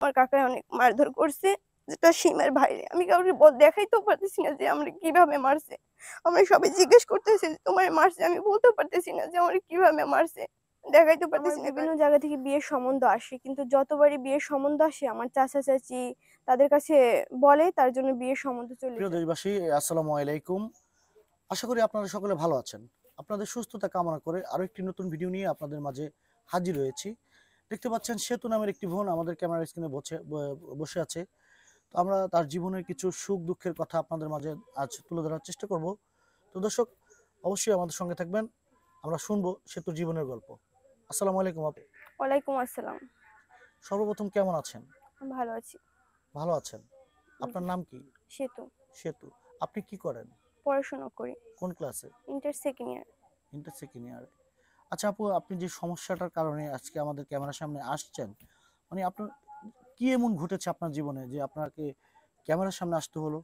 আমার কাকায় অনেক মারধর করছে যেটা সীমের বাইরে আমি কাউকে দেখাইতেও পারতেছি না যে আমার কিভাবে মারছে আমার সবাই জিজ্ঞেস করতেছি তোমার মারছে আমি বলতেও পারতেছি না যে আমার কিভাবে মারছে পারতেছি না বিভিন্ন জায়গা থেকে বিয়ের সম্বন্ধ আসে কিন্তু যতবারই বিয়ের সম্বন্ধ আসে আমার চাচা চাচি তাদের কাছে বলে তার জন্য বিয়ের সম্বন্ধ চলে প্রিয় দেশবাসী আসসালামু আলাইকুম আশা করি আপনারা সকলে ভালো আছেন আপনাদের সুস্থতা কামনা করে আরো একটি নতুন ভিডিও নিয়ে আপনাদের মাঝে হাজির হয়েছি দেখতে পাচ্ছেন সেতু নামের একটি বোন আমাদের ক্যামেরার স্ক্রিনে বসে আছে তো আমরা তার জীবনের কিছু সুখ দুঃখের কথা আপনাদের মাঝে আজ তুলে ধরার চেষ্টা করব তো দর্শক অবশ্যই আমাদের সঙ্গে থাকবেন আমরা শুনবো সেতুর জীবনের গল্প আসসালামু আলাইকুম আপনি ওয়ালাইকুম আসসালাম সর্বপ্রথম কেমন আছেন ভালো আছি ভালো আছেন আপনার নাম কি সেতু সেতু আপনি কি করেন পড়াশোনা করি কোন ক্লাসে inter second year inter second year আচ্ছা আপু আপনি যে সমস্যাটার কারণে আজকে আমাদের ক্যামেরার সামনে আসছেন মানে আপনার কি এমন ঘটেছে আপনার জীবনে যে আপনাকে ক্যামেরার সামনে আসতে হলো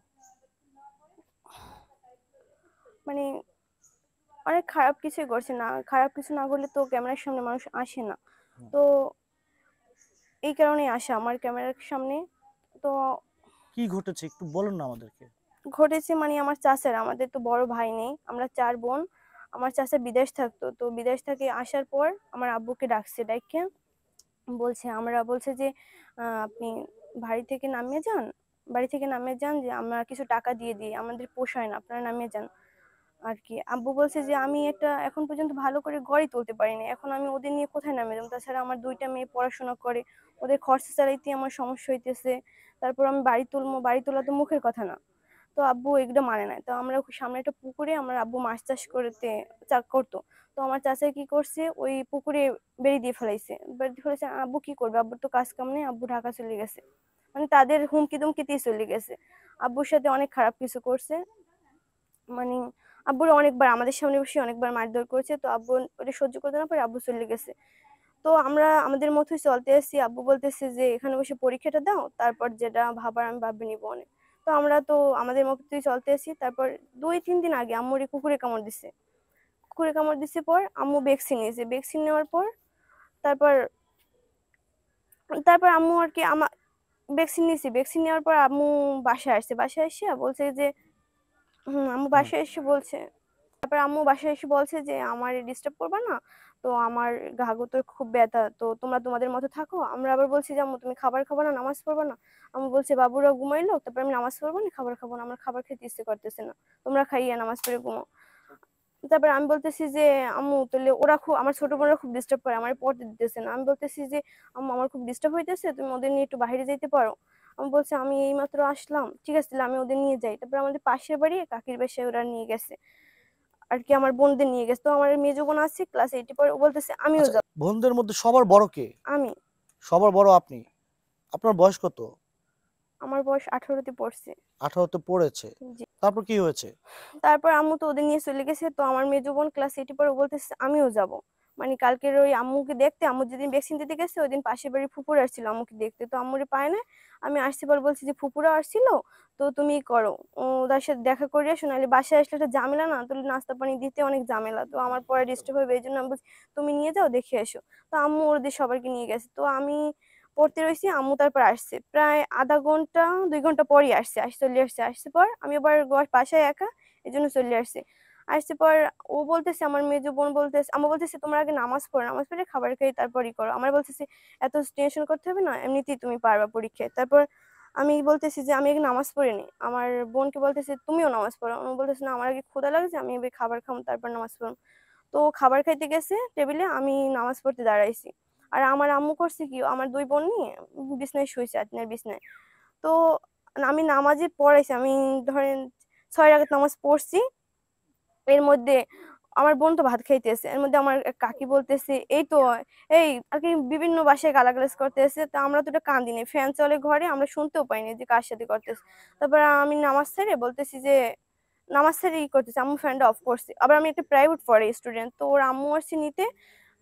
মানে অনেক খারাপ কিছুই করছে না খারাপ কিছু না করলে তো ক্যামেরার সামনে মানুষ আসে না তো এই কারণে আসা আমার ক্যামেরার সামনে তো কি ঘটেছে একটু বলুন না আমাদেরকে ঘটেছে মানে আমার চাচার আমাদের তো বড় ভাই নেই আমরা চার বোন আমার চাচা বিদেশ থাকতো তো বিদেশ থেকে আসার পর আমার আব্বুকে ডাকছে দেখে বলছে আমরা বলছে যে আপনি বাড়ি থেকে নামিয়ে যান বাড়ি থেকে নামিয়ে যান যে আমরা কিছু টাকা দিয়ে দিই আমাদের পোষায় না আপনারা নামিয়ে যান আর কি আব্বু বলছে যে আমি এটা এখন পর্যন্ত ভালো করে গড়ে তুলতে পারিনি এখন আমি ওদের নিয়ে কোথায় নামে যাবো তাছাড়া আমার দুইটা মেয়ে পড়াশোনা করে ওদের খরচা চালাইতে আমার সমস্যা হইতেছে তারপর আমি বাড়ি তুলবো বাড়ি তোলা তো মুখের কথা না তো আব্বু এগুলো মানে না তো আমরা সামনে একটা পুকুরে আমার আব্বু মাছ চাষ করতে চাক করতো তো আমার চাষা কি করছে ওই পুকুরে বেরিয়ে দিয়ে ফেলাইছে বেরিয়ে দিয়ে ফেলাইছে আব্বু কি করবে আব্বুর তো কাজ কাম নেই আব্বু ঢাকা চলে গেছে মানে তাদের হুমকি দুমকিতেই চলে গেছে আব্বুর সাথে অনেক খারাপ কিছু করছে মানে আব্বুর অনেকবার আমাদের সামনে বসে অনেকবার মারধর করেছে তো আব্বু ওটা সহ্য করতে না পারে আব্বু চলে গেছে তো আমরা আমাদের মতোই চলতে আসছি আব্বু বলতেছে যে এখানে বসে পরীক্ষাটা দাও তারপর যেটা ভাবার আমি ভাবে নিবো অনেক তো আমরা তো আমাদের মতো চলতে আসি তারপর দুই তিন দিন আগে আম্মুর কুকুরে কামড় দিছে কুকুরে কামড় দিছে পর আম্মু ভ্যাকসিন নিয়েছে ভ্যাকসিন নেওয়ার পর তারপর তারপর আম্মু আর কি আমার ভ্যাকসিন নিয়েছি ভ্যাকসিন নেওয়ার পর আম্মু বাসায় আসছে বাসায় এসে বলছে যে হম আম্মু বাসায় এসে বলছে তারপর আম্মু বাসায় এসে বলছে যে আমার ডিস্টার্ব করবে না তো আমার ঘাগুতোর খুব ব্যথা তো তোমরা তোমাদের মতো থাকো আমরা আবার বলছি যে আম্মু তুমি খাবার খাবো না নামাজ পড়বো না আম্মু বলছে বাবুরা ঘুমাইলো তারপর আমি নামাজ পড়বো না খাবার খাবো না আমার খাবার খেতে ইচ্ছে করতেছে না তোমরা খাইয়ে নামাজ পড়ে ঘুমো তারপর আমি বলতেছি যে আম্মু তাহলে ওরা খুব আমার ছোট বোনরা খুব ডিস্টার্ব করে আমার পড়তে দিতেছে না আমি বলতেছি যে আম্মু আমার খুব ডিস্টার্ব হইতেছে তুমি ওদের নিয়ে একটু বাইরে যেতে পারো আমি বলছে আমি এইমাত্র আসলাম ঠিক আছে তাহলে আমি ওদের নিয়ে যাই তারপর আমাদের পাশের বাড়ি কাকির বাসায় ওরা নিয়ে গেছে আর কি আমার বোনদের নিয়ে গেছে তো আমার মেজো বোন আছে ক্লাস এইটে পরে বলতেছে আমিও আচ্ছা, যাব বোনদের মধ্যে সবার বড় কে আমি সবার বড় আপনি আপনার বয়স কত আমার বয়স তে পড়ছে তে পড়েছে তারপর কি হয়েছে তারপর আম্মু তো ওদের নিয়ে চলে গেছে তো আমার মেজো বোন ক্লাস এইটে পরে বলতেছে আমিও যাব মানে কালকের ওই আম্মুকে দেখতে আম্মু যেদিন ভ্যাকসিন দিতে গেছে ওই দিন পাশের বাড়ির ফুপুর আসছিল আম্মুকে দেখতে তো আম্মুরে পায় না আমি আসতে পারবো বলছি যে ফুপুরা আসছিল তো তুমি করো ওদের সাথে দেখা করে আসো নাহলে বাসায় আসলে একটা ঝামেলা না তো নাস্তা পানি দিতে অনেক ঝামেলা তো আমার পরে ডিস্টার্ব হবে এই জন্য আমি বলছি তুমি নিয়ে যাও দেখে এসো তো আম্মু ওদের সবাইকে নিয়ে গেছে তো আমি পড়তে রয়েছি আম্মু তারপর আসছে প্রায় আধা ঘন্টা দুই ঘন্টা পরই আসছে আসছে চলে আসছে আসছে পর আমি আবার বাসায় একা এই জন্য চলে আসছে আসতে পর ও বলতেছে আমার মেজ বোন বলতেছে আমার বলতেছে তোমরা আগে নামাজ পড়ো নামাজ পড়ে খাবার খাই তারপরই করো আমার বলতেছে এত টেনশন করতে হবে না এমনিতেই তুমি পারবা পরীক্ষায় তারপর আমি বলতেছি যে আমি আগে নামাজ পড়ে আমার বোনকে বলতেছে তুমিও নামাজ পড়ো ও বলতেছে না আমার আগে ক্ষুদা লাগছে আমি এবার খাবার খাবো তারপর নামাজ পড়ো তো খাবার খাইতে গেছে টেবিলে আমি নামাজ পড়তে দাঁড়াইছি আর আমার আম্মু করছে কি আমার দুই বোন নিয়ে বিছনায় শুয়েছে আদিনের বিছনায় তো আমি নামাজে পড়াইছি আমি ধরেন ছয় আগে নামাজ পড়ছি এর মধ্যে আমার বোন তো ভাত খাইতেছে এর মধ্যে আমার কাকি বলতেছে এই তো এই আর কি বিভিন্ন বাসায় গালাগালাজ করতেছে তা আমরা তো এটা কান নি ফ্যান চলে ঘরে আমরা শুনতেও পাইনি যে কার সাথে করতেছে তারপর আমি নামাজ ছেড়ে বলতেছি যে নামাজ ছেড়ে ই করতেছে আম্মু ফ্যানটা অফ করছি আবার আমি একটা প্রাইভেট পড়ে স্টুডেন্ট তো ওর আম্মু আসছে নিতে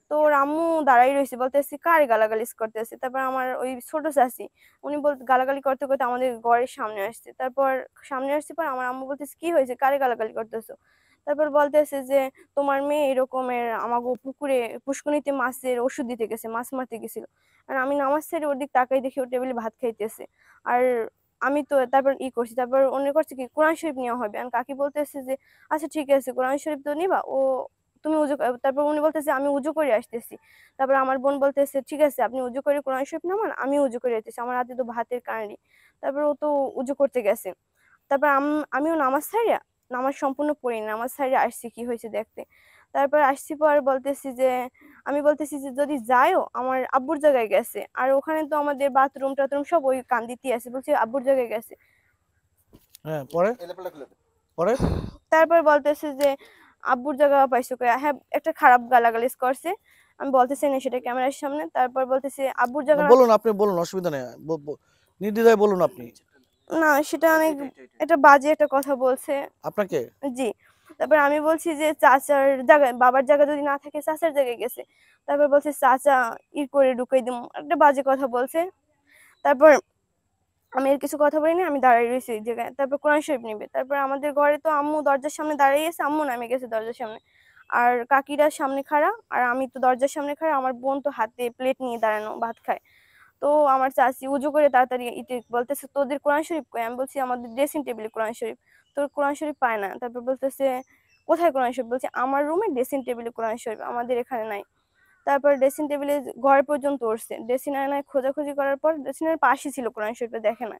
তো ওর আম্মু দাঁড়াই রয়েছে বলতেছি কার গালাগালিজ করতেছে তারপর আমার ওই ছোট চাষি উনি বল গালাগালি করতে করতে আমাদের ঘরের সামনে আসছে তারপর সামনে আসছে পর আমার আম্মু বলতেছে কি হয়েছে কারে গালাগালি করতেছো তারপর বলতেছে যে তোমার মেয়ে এরকমের আমাকে পুকুরে পুষ্কনিতে মাছের ওষুধ দিতে গেছে মাছ মারতে গেছিল আর আমি নামাজ ছেড়ে ওর দিক তাকাই দেখি ও টেবিলে ভাত খাইতেছে আর আমি তো তারপর ই করছি তারপর অন্য করছে কি কোরআন শরীফ নেওয়া হবে আর কাকি বলতেছে যে আচ্ছা ঠিক আছে কোরআন শরীফ তো নিবা ও তুমি উজু তারপর উনি বলতেছে আমি উজু করে আসতেছি তারপর আমার বোন বলতেছে ঠিক আছে আপনি উজু করে কোরআন শরীফ নামান আমি উজু করে আসতেছি আমার হাতে তো ভাতের কারণে তারপর ও তো উজু করতে গেছে তারপর আমিও নামাজ ছাড়িয়া নামাজ সম্পূর্ণ পড়ি না আমার স্যারে আসছি কি হয়েছে দেখতে তারপর আসছি পর বলতেছি যে আমি বলতেছি যে যদি যাইও আমার আব্বুর জায়গায় গেছে আর ওখানে তো আমাদের বাথরুম টাথরুম সব ওই কান্দিতে আছে বলছি আব্বুর জায়গায় গেছে হ্যাঁ পরে পরে তারপর বলতেছে যে আব্বুর জায়গা পাইছো কে হ্যাঁ একটা খারাপ গালাগালিজ করছে আমি বলতেছি না সেটা ক্যামেরার সামনে তারপর বলতেছি আব্বুর জায়গা বলুন আপনি বলুন অসুবিধা নেই নির্দ্বিধায় বলুন আপনি আচ্ছা। না সেটা অনেক এটা বাজে একটা কথা বলছে আপনাকে জি তারপর আমি বলছি যে চাচার জায়গায় বাবার জায়গা যদি না থাকে চাচার জায়গায় গেছে তারপর বলছে চাচা ই করে ঢুকাই দিব একটা বাজে কথা বলছে তারপর আমি এর কিছু কথা বলিনি আমি দাঁড়িয়ে রয়েছি ওই জায়গায় তারপর কোরআন শরীফ নিবে তারপর আমাদের ঘরে তো আম্মু দরজার সামনে দাঁড়িয়ে আছে আম্মু নামে গেছে দরজার সামনে আর কাকিরা সামনে খাড়া আর আমি তো দরজার সামনে খাড়া আমার বোন তো হাতে প্লেট নিয়ে দাঁড়ানো ভাত খায় তো আমার চাচি উজু করে তাড়াতাড়ি ইতি বলতেছে তোদের কোরআন শরীফ আমি বলছি আমাদের ড্রেসিং টেবিলে কোরআন শরীফ তোর কোরআন শরীফ পায় না তারপর বলতেছে কোথায় কোরআন শরীফ বলছে আমার রুমে ড্রেসিং টেবিলে কোরআন শরীফ আমাদের এখানে নাই তারপর ড্রেসিং টেবিলে ঘর পর্যন্ত উঠছে ড্রেসিং আয়নায় খোঁজাখুঁজি করার পর ড্রেসিং আয়নার পাশে ছিল কোরআন শরীফে দেখে না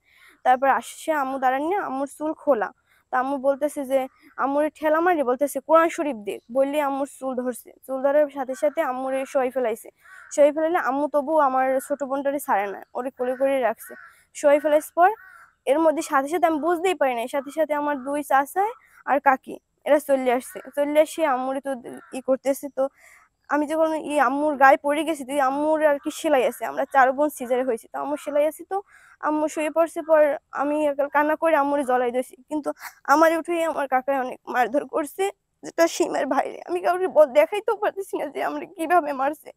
তারপর আসে আম্মু দাঁড়ান নিয়ে আম্মুর চুল খোলা তা আম্মু বলতেছে যে আম্মুর ঠেলা মারি বলতেছে কোরআন শরীফ দিয়ে বললে আম্মুর চুল ধরছে চুল ধরার সাথে সাথে আম্মুরে সই ফেলাইছে সই ফেলাইলে আম্মু তবু আমার ছোট বোনটারে ছাড়ে না ওরে কোলে করে রাখছে সই ফেলাইস পর এর মধ্যে সাথে সাথে আমি বুঝতেই পারি না সাথে সাথে আমার দুই চাচায় আর কাকি এরা চলে আসছে চলে আসে আম্মুরে তো ই করতেছে তো আমি যখন এই আম্মুর গায়ে পড়ে গেছি তো আম্মুর আর কি সেলাই আছে আমরা চার বোন সিজারে হয়েছি তো আম্মুর সেলাই আছে তো আম্মু শুয়ে পড়ছে পর আমি কান্না করে আম্মুরে জ্বলাই দিয়েছি কিন্তু আমার উঠে আমার কাকায় অনেক মারধর করছে যেটা সীমের বাইরে আমি কাউকে দেখাইতেও পারতেছি না যে আমরা কিভাবে মারছে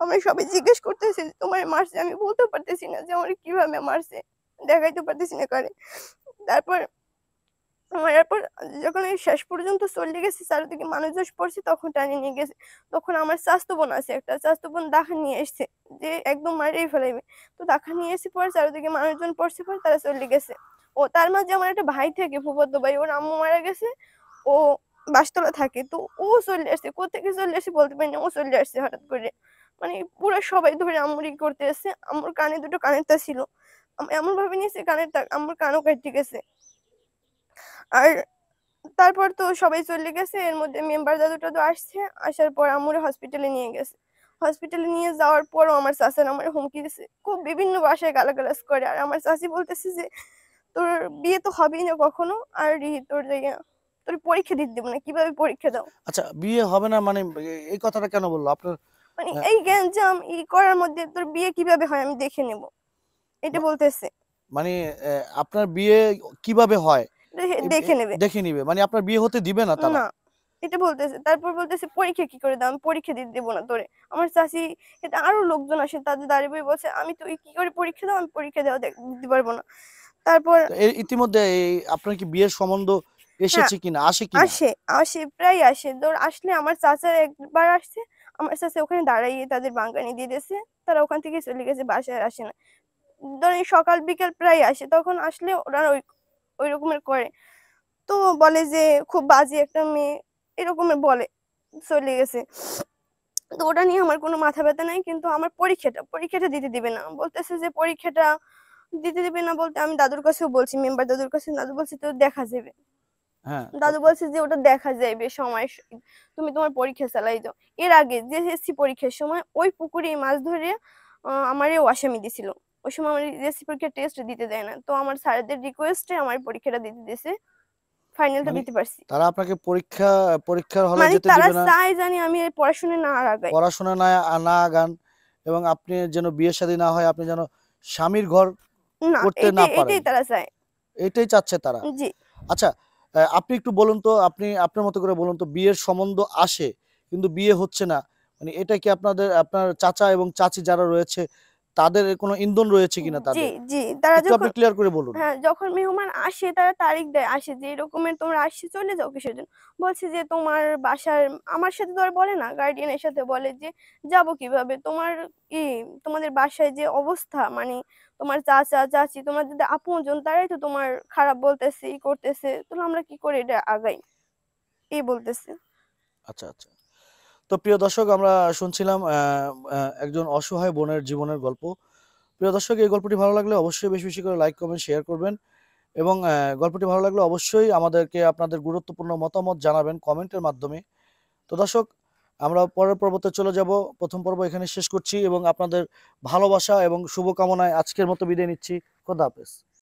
আমরা সবাই জিজ্ঞেস করতেছি তোমার মারছে আমি বলতেও পারতেছি না যে আমার কিভাবে মারছে দেখাইতে পারতেছি না করে তারপর এরপর যখন আমি শেষ পর্যন্ত চলে গেছি চারিদিকে মানুষজন পড়ছি তখন টানি নিয়ে গেছে তখন আমার স্বাস্থ্য বোন আছে একটা স্বাস্থ্য বোন দেখা নিয়ে এসছে যে একদম মারিয়ে ফেলাইবে তো দেখা নিয়ে এসে পর চারিদিকে মানুষজন পড়ছে পর তারা চলে গেছে ও তার মাঝে আমার একটা ভাই থাকে ভূপদ্ধ ভাই ওর আম্মু মারা গেছে ও বাসতলা থাকে তো ও চলে আসছে কোথেকে চলে আসছে বলতে পারি না ও চলে আসছে হঠাৎ করে মানে পুরো সবাই ধরে আমরি করতে আসছে আমার কানে দুটো কানেরটা ছিল এমন ভাবে নিয়েছি কানেরটা আমার কানও কেটে গেছে আর তারপর তো সবাই চলে গেছে এর মধ্যে মেম্বার দাদুটা তো আসছে আসার পর আমরে হসপিটালে নিয়ে গেছে হসপিটালে নিয়ে যাওয়ার পরও আমার চাষার আমার হুমকি দিছে খুব বিভিন্ন বাসায় গালাগালাস করে আর আমার চাষি বলতেছে যে তোর বিয়ে তো হবেই না কখনো আর তোর জায়গা তোর পরীক্ষা দিতে দেবো না কিভাবে পরীক্ষা দাও আচ্ছা বিয়ে হবে না মানে এই কথাটা কেন বললো আপনার মানে হ্যাঁ। এই জ্ঞান গ্যাঞ্জাম ই করার মধ্যে তোর বিয়ে কিভাবে হয় আমি দেখে নেব এটা বলতেছে মানে আপনার বিয়ে কিভাবে হয় দেখে নেবে দেখে নেবে মানে আপনার বিয়ে হতে দিবে না এটা বলতেছে তারপর বলতেছে পরীক্ষা কি করে দাম পরীক্ষা দিতে দেবো না তোরে আমার চাষি এটা আরো লোকজন আসে তাদের দাঁড়িয়ে বলছে আমি কি করে পরীক্ষা দাও আমি পরীক্ষা দেওয়া দিতে পারবো না তারপর ইতিমধ্যে আপনার কি বিয়ের সম্বন্ধ এসেছে হ্যাঁ, কিনা আসে কি আসে আসে প্রায় আসে ধর আসলে আমার চাচার একবার আসছে আমার চাচা ওখানে দাঁড়াইয়ে তাদের বাঙ্গানি দিয়ে দিয়েছে তারা ওখান থেকে চলে গেছে বাসায় আসে না ধরেন সকাল বিকেল প্রায় আসে তখন আসলে ওরা ওই ওই রকমের করে তো বলে যে খুব বাজে একটা মেয়ে এরকমের বলে চলে গেছে তো ওটা নিয়ে আমার কোনো মাথা ব্যথা নাই কিন্তু আমার পরীক্ষাটা পরীক্ষাটা দিতে দিবে না বলতেছে যে পরীক্ষাটা দিতে দিবে না বলতে আমি দাদুর কাছেও বলছি মেম্বার দাদুর কাছে দাদু বলছে তো দেখা যাবে হ্যাঁ, দাদু বলছে যে ওটা দেখা যাইবে সময় তুমি তোমার পরীক্ষা চালাই দাও এর আগে যে এসছি পরীক্ষার সময় ওই পুকুরে মাছ ধরে আমারে আসামি দিছিল ওই সময় আমার মানে এসএসসি পরীক্ষার টেস্ট দিতে দেয় না তো আমার স্যারদের রিকোয়েস্টে আমার পরীক্ষাটা দিতে দিয়েছে ফাইনালটা মানে দিতে পারছি তারা আপনাকে পরীক্ষা পরীক্ষার হলে মানে যেতে দিবে না মানে তারা চাই জানি আমি পড়াশোনা না আগাই পড়াশোনা না না আগান এবং আপনি যেন বিয়ের শাদী না হয় আপনি যেন স্বামীর ঘর করতে না পারেন এটাই তারা চায় এটাই চাচ্ছে তারা জি আচ্ছা আপনি একটু বলুন তো আপনি আপনার মতো করে বলুন তো বিয়ের সম্বন্ধ আসে কিন্তু বিয়ে হচ্ছে না মানে এটা কি আপনাদের আপনার চাচা এবং চাচি যারা রয়েছে তাদের কোনো ইন্ধন রয়েছে কিনা তাদের জি জি তারা যখন আপনি ক্লিয়ার করে বলুন হ্যাঁ যখন মেহমান আসে তারা তারিখ দেয় আসে যে এরকম তোমরা আসছে চলে যাও কিসের জন্য বলছে যে তোমার বাসার আমার সাথে তো আর বলে না গার্ডিয়ানের সাথে বলে যে যাব কিভাবে তোমার কি তোমাদের বাসায় যে অবস্থা মানে তোমার চাচা চাচি তোমার যদি আপনজন তারাই তো তোমার খারাপ বলতেছে ই করতেছে তাহলে আমরা কি করে এটা আগাই এই বলতেছে আচ্ছা আচ্ছা তো প্রিয় দর্শক আমরা শুনছিলাম একজন অসহায় বোনের জীবনের গল্প প্রিয় দর্শক এই গল্পটি ভালো লাগলে অবশ্যই বেশি বেশি করে লাইক কমেন্ট শেয়ার করবেন এবং গল্পটি ভালো লাগলে অবশ্যই আমাদেরকে আপনাদের গুরুত্বপূর্ণ মতামত জানাবেন কমেন্টের মাধ্যমে তো দর্শক আমরা পরের পর্বতে চলে যাব প্রথম পর্ব এখানে শেষ করছি এবং আপনাদের ভালোবাসা এবং শুভকামনায় আজকের মতো বিদায় নিচ্ছি খোদা হাফেজ